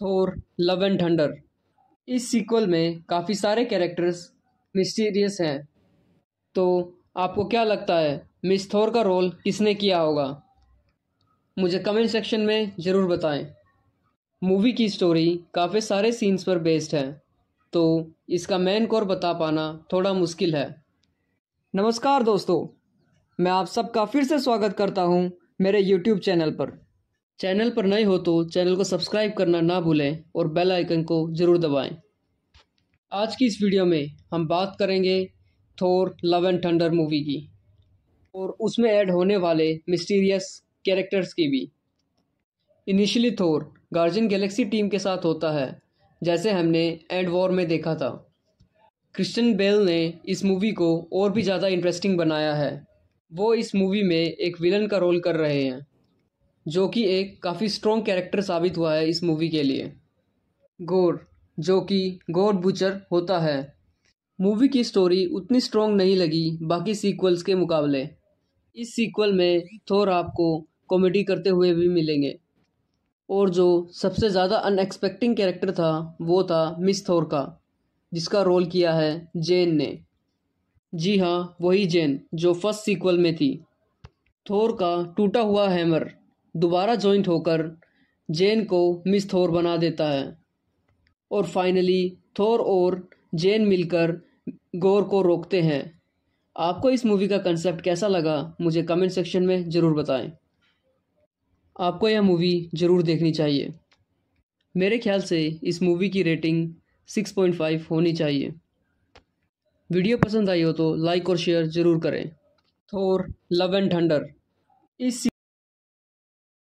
Thor love and thunder इस sequel में काफ़ी सारे कैरेक्टर्स मिस्टीरियस हैं तो आपको क्या लगता है मिस थोर का रोल किसने किया होगा मुझे कमेंट सेक्शन में ज़रूर बताएं मूवी की स्टोरी काफ़ी सारे सीन्स पर बेस्ड है तो इसका मेन कोर बता पाना थोड़ा मुश्किल है नमस्कार दोस्तों मैं आप सबका फिर से स्वागत करता हूँ मेरे यूट्यूब चैनल पर चैनल पर नए हो तो चैनल को सब्सक्राइब करना ना भूलें और बेल आइकन को ज़रूर दबाएं। आज की इस वीडियो में हम बात करेंगे Thor love and thunder movie की और उसमें ऐड होने वाले मिस्टीरियस कैरेक्टर्स की भी initially Thor guardian galaxy team के साथ होता है जैसे हमने एंड वॉर में देखा था क्रिश्चन बेल ने इस मूवी को और भी ज़्यादा इंटरेस्टिंग बनाया है वो इस मूवी में एक विलन का रोल कर रहे हैं जो कि एक काफ़ी स्ट्रॉन्ग कैरेक्टर साबित हुआ है इस मूवी के लिए गोर जो कि गोर बुचर होता है मूवी की स्टोरी उतनी स्ट्रॉन्ग नहीं लगी बाकी सीक्वल्स के मुकाबले इस सीक्वल में थोर आपको कॉमेडी करते हुए भी मिलेंगे और जो सबसे ज़्यादा अनएक्सपेक्टिंग कैरेक्टर था वो था मिस थोर का जिसका रोल किया है जेन ने जी हाँ वही जेन जो फर्स्ट सीक्वल में थी थोर का टूटा हुआ हैमर दोबारा जॉइंट होकर जेन को मिस थोर बना देता है और फाइनली थोर और जेन मिलकर गोर को रोकते हैं आपको इस मूवी का कंसेप्ट कैसा लगा मुझे कमेंट सेक्शन में ज़रूर बताएं आपको यह मूवी ज़रूर देखनी चाहिए मेरे ख्याल से इस मूवी की रेटिंग 6.5 होनी चाहिए वीडियो पसंद आई हो तो लाइक और शेयर ज़रूर करें थोर लव एंड थंडर इस